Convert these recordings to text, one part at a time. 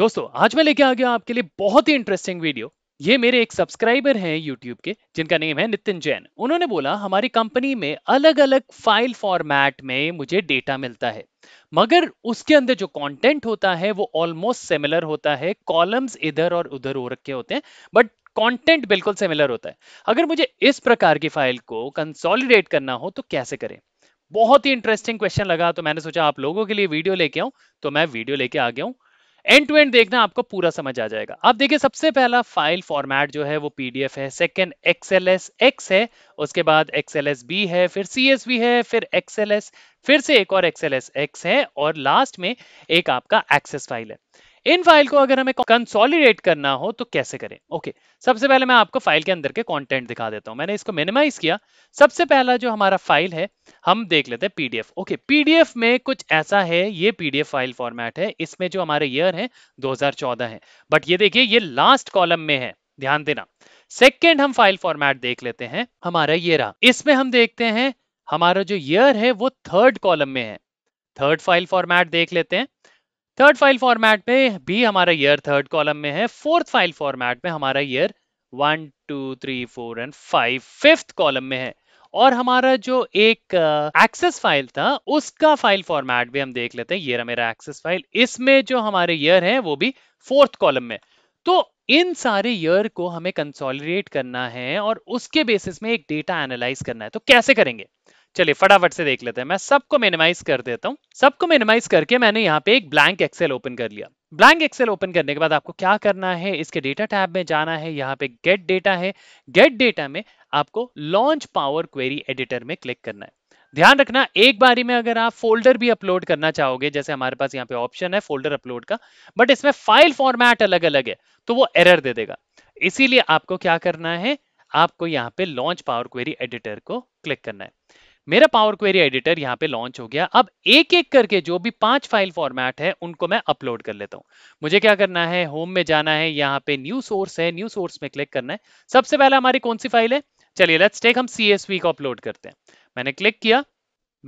दोस्तों आज मैं लेके आ गया आपके लिए बहुत ही इंटरेस्टिंग वीडियो ये मेरे एक सब्सक्राइबर हैं यूट्यूब के जिनका नेम है नितिन जैन उन्होंने बोला हमारी कंपनी में अलग अलग फाइल फॉर्मेट में मुझे डेटा मिलता है मगर उसके अंदर जो कंटेंट होता है वो ऑलमोस्ट सिमिलर होता है कॉलम्स इधर और उधर हो रखे होते हैं बट कंटेंट बिल्कुल सिमिलर होता है अगर मुझे इस प्रकार की फाइल को कंसोलिडेट करना हो तो कैसे करें बहुत ही इंटरेस्टिंग क्वेश्चन लगा तो मैंने सोचा आप लोगों के लिए वीडियो लेके आऊं तो मैं वीडियो लेके आ गया हूं एंड टू एंड देखना आपको पूरा समझ आ जाएगा आप देखिए सबसे पहला फाइल फॉर्मेट जो है वो पीडीएफ है सेकंड एक्सएलएस एक्स है उसके बाद एक्सएलएस बी है फिर सीएसवी है फिर एक्सएलएस फिर से एक और एक्सएलएस एक्स है और लास्ट में एक आपका एक्सेस फाइल है इन फाइल को अगर हमें कंसोलिडेट करना हो तो कैसे करें ओके सबसे पहले मैं आपको फाइल के अंदर के कंटेंट दिखा देता हूं मैंने इसको मिनिमाइज किया सबसे पहला जो हमारा फाइल है हम देख लेते हैं पीडीएफ ओके पीडीएफ में कुछ ऐसा है ये पीडीएफ फाइल फॉर्मेट है इसमें जो हमारे ईयर है 2014 है बट ये देखिए ये लास्ट कॉलम में है ध्यान देना सेकेंड हम फाइल फॉर्मेट देख लेते हैं हमारा ये रहा इसमें हम देखते हैं हमारा जो ईयर है वो थर्ड कॉलम में है थर्ड फाइल फॉर्मेट देख लेते हैं थर्ड फाइल फॉर्मेट में भी हमारा ईयर थर्ड कॉलम में है फोर्थ फाइल फॉर्मेट में हमारा year one two three four and five fifth column में है और हमारा जो एक एक्सेस uh, फाइल था उसका फाइल फॉर्मेट भी हम देख लेते हैं ये रहा मेरा एक्सेस फाइल इसमें जो हमारे ईयर है वो भी फोर्थ कॉलम में तो इन सारे ईयर को हमें कंसोलिडेट करना है और उसके बेसिस में एक डेटा एनालाइज करना है तो कैसे करेंगे चलिए फटाफट से देख लेते हैं मैं सबको मिनिमाइज कर देता हूँ सबको मिनिमाइज करके मैंने यहाँ पे एक ब्लैंक एक्सेल ओपन कर लिया ब्लैंक एक्सेल ओपन करने के बाद आपको क्या करना है इसके डेटा टैब में जाना है यहाँ पे गेट डेटा है गेट डेटा में आपको लॉन्च पावर क्वेरी एडिटर में क्लिक करना है ध्यान रखना एक बारी में अगर आप फोल्डर भी अपलोड करना चाहोगे जैसे हमारे पास यहाँ पे ऑप्शन है फोल्डर अपलोड का बट इसमें फाइल फॉर्मेट अलग अलग है तो वो एरर दे देगा इसीलिए आपको क्या करना है आपको यहाँ पे लॉन्च पावर क्वेरी एडिटर को क्लिक करना है मेरा पावर क्वेरी एडिटर यहाँ पे लॉन्च हो गया अब एक एक करके जो भी पांच फाइल फॉर्मेट है उनको मैं अपलोड कर लेता हूं मुझे क्या करना है होम में जाना है यहाँ पे न्यू सोर्स है न्यू सोर्स में क्लिक करना है सबसे पहले हमारी कौन सी फाइल है चलिए लेट्स टेक हम सी को अपलोड करते हैं मैंने क्लिक किया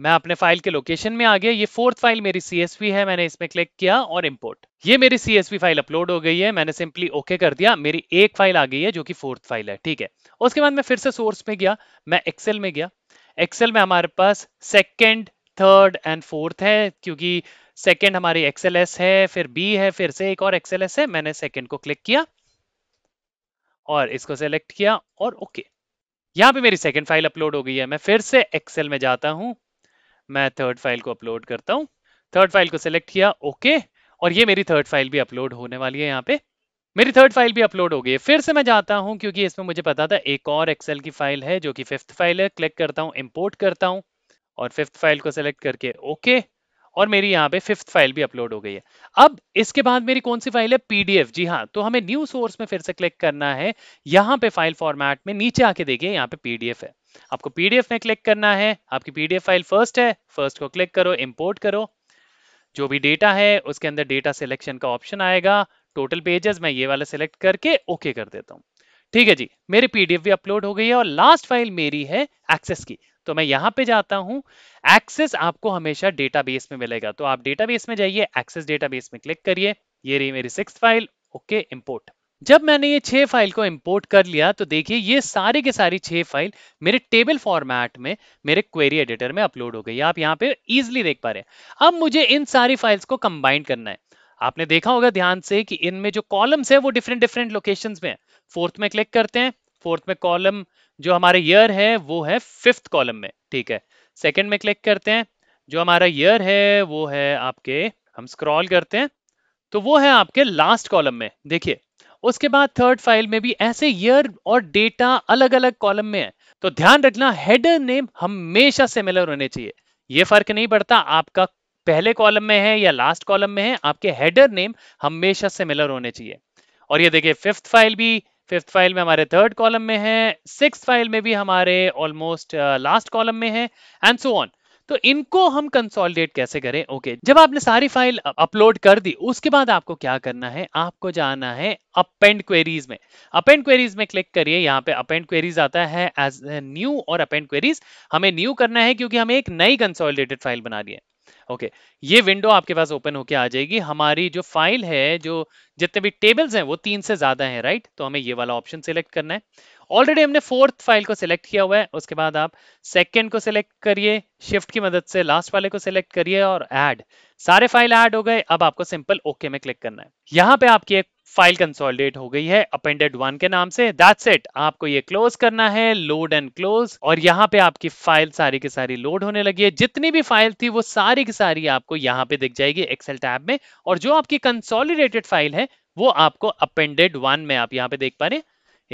मैं अपने फाइल के लोकेशन में आ गया ये फोर्थ फाइल मेरी सीएसवी है मैंने इसमें क्लिक किया और इम्पोर्ट ये मेरी सीएसवी फाइल अपलोड हो गई है मैंने सिंपली ओके okay कर दिया मेरी एक फाइल आ गई है जो कि फोर्थ फाइल है ठीक है उसके बाद मैं फिर से सोर्स में गया मैं एक्सेल में गया एक्सेल में हमारे पास सेकेंड थर्ड एंड फोर्थ है क्योंकि सेकेंड हमारी एक्सएलएस है फिर बी है फिर से एक और एक्सएलएस है मैंने सेकेंड को क्लिक किया और इसको सेलेक्ट किया और ओके okay. यहाँ पे मेरी सेकेंड फाइल अपलोड हो गई है मैं फिर से एक्सेल में जाता हूं मैं थर्ड फाइल को अपलोड करता हूँ थर्ड फाइल को सिलेक्ट किया ओके okay, और ये मेरी थर्ड फाइल भी अपलोड होने वाली है यहाँ पे मेरी थर्ड फाइल भी अपलोड हो गई है फिर से मैं जाता हूं क्योंकि इसमें मुझे पता था एक और एक्सेल की फाइल है जो कि फिफ्थ फाइल है क्लिक करता हूं इंपोर्ट करता हूं और फिफ्थ फाइल को सिलेक्ट करके ओके और मेरी यहाँ पे फिफ्थ फाइल भी अपलोड हो गई है अब इसके बाद मेरी कौन सी फाइल है पीडीएफ जी हाँ तो हमें न्यू सोर्स में फिर से क्लिक करना है यहाँ पे फाइल फॉर्मेट में नीचे आके देखिए यहाँ पे पीडीएफ है आपको पीडीएफ में क्लिक करना है आपकी पीडीएफ फाइल फर्स्ट है फर्स्ट को क्लिक करो इम्पोर्ट करो जो भी डेटा है उसके अंदर डेटा सिलेक्शन का ऑप्शन आएगा टोटल पेजेस मैं ये वाला सिलेक्ट करके ओके कर देता हूँ ठीक है जी मेरी पीडीएफ भी अपलोड हो गई है और लास्ट फाइल मेरी है एक्सेस की तो मैं यहाँ पे जाता हूँ एक्सेस आपको हमेशा डेटाबेस में मिलेगा तो आप डेटाबेस में जाइए एक्सेस डेटाबेस में क्लिक करिए ये रही मेरी सिक्स फाइल ओके इम्पोर्ट जब मैंने ये छह फाइल को इंपोर्ट कर लिया तो देखिए ये सारी के सारी छह फाइल मेरे टेबल फॉर्मेट में मेरे क्वेरी एडिटर में अपलोड हो गई आप यहाँ पे इजिली देख पा रहे हैं अब मुझे इन सारी फाइल्स को कंबाइंड करना है आपने देखा होगा ध्यान से कि इनमें जो कॉलम्स है वो डिफरेंट डिफरेंट लोकेशंस में है फोर्थ में क्लिक करते हैं फोर्थ में कॉलम जो हमारे ईयर है वो है फिफ्थ कॉलम में ठीक है सेकेंड में क्लिक करते हैं जो हमारा ईयर है वो है आपके हम स्क्रॉल करते हैं तो वो है आपके लास्ट कॉलम में देखिए उसके बाद थर्ड फाइल में भी ऐसे ईयर और डेटा अलग अलग कॉलम में है तो ध्यान रखना हेडर नेम हमेशा सिमिलर होने चाहिए ये फर्क नहीं पड़ता आपका पहले कॉलम में है या लास्ट कॉलम में है आपके हेडर नेम हमेशा सिमिलर होने चाहिए और ये देखिए फिफ्थ फाइल भी फिफ्थ फाइल में हमारे थर्ड कॉलम में है सिक्स फाइल में भी हमारे ऑलमोस्ट लास्ट कॉलम में है एंड सो ऑन तो इनको हम कंसोलिडेट कैसे करें ओके okay, जब आपने सारी फाइल अपलोड कर दी उसके बाद आपको क्या करना है आपको जाना है अपेंड क्वेरीज में अपेंड क्वेरीज में क्लिक करिए यहाँ पे अपेंड क्वेरीज आता है एज न्यू और अपेंड क्वेरीज हमें न्यू करना है क्योंकि हमें एक नई कंसोलिडेटेड फाइल बना रही है ओके ये विंडो आपके पास ओपन होके आ जाएगी हमारी जो फाइल है जो जितने भी टेबल्स हैं वो तीन से ज्यादा हैं राइट तो हमें ये वाला ऑप्शन सिलेक्ट करना है ऑलरेडी हमने फोर्थ फाइल को सिलेक्ट किया हुआ है उसके बाद आप सेकेंड को सिलेक्ट करिए शिफ्ट की मदद से लास्ट वाले को सिलेक्ट करिए और एड सारे फाइल एड हो गए अब आपको सिंपल ओके okay में क्लिक करना है यहाँ पे आपकी एक फाइल कंसोलिडेट हो गई है अपेंडेड वन के नाम से दैट्स इट आपको ये क्लोज करना है लोड एंड क्लोज और यहाँ पे आपकी फाइल सारी की सारी लोड होने लगी है जितनी भी फाइल थी वो सारी की सारी आपको यहाँ पे दिख जाएगी एक्सेल टैब में और जो आपकी कंसोलिडेटेड फाइल है वो आपको अपेंडेड वन में आप यहाँ पे देख पा रहे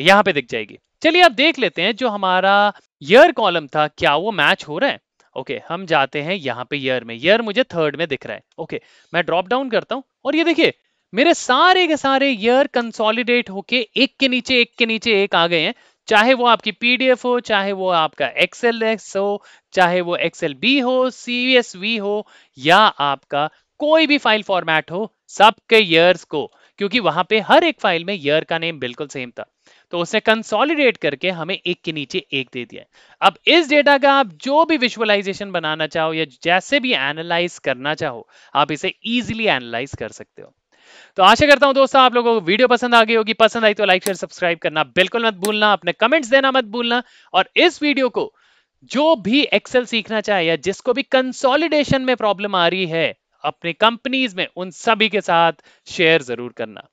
यहाँ पे दिख जाएगी चलिए आप देख लेते हैं जो हमारा ईयर कॉलम था क्या वो मैच हो रहा है ओके okay, हम जाते हैं यहाँ पे ईयर में ईयर मुझे थर्ड में दिख रहा है ओके okay, मैं ड्रॉप डाउन करता हूँ और ये देखिए मेरे सारे के सारे ईयर कंसोलिडेट होके एक के नीचे एक के नीचे एक आ गए हैं चाहे वो आपकी पीडीएफ हो चाहे वो आपका एक्सएल एक्स हो चाहे वो एक्सएल बी हो सी हो या आपका कोई भी फाइल फॉर्मेट हो सबके ईयर्स को क्योंकि वहां पे हर एक फाइल में ईयर का नेम बिल्कुल सेम था तो उसने कंसोलिडेट करके हमें एक के नीचे एक दे दिया अब इस डेटा का आप जो भी विजुअलाइजेशन बनाना चाहो या जैसे भी एनालाइज करना चाहो आप इसे इजिली एनालाइज कर सकते हो तो आशा करता हूं दोस्तों आप लोगों को वीडियो पसंद आ गई होगी पसंद आई तो लाइक शेयर सब्सक्राइब करना बिल्कुल मत भूलना अपने कमेंट्स देना मत भूलना और इस वीडियो को जो भी एक्सेल सीखना चाहे या जिसको भी कंसोलिडेशन में प्रॉब्लम आ रही है अपनी कंपनीज में उन सभी के साथ शेयर जरूर करना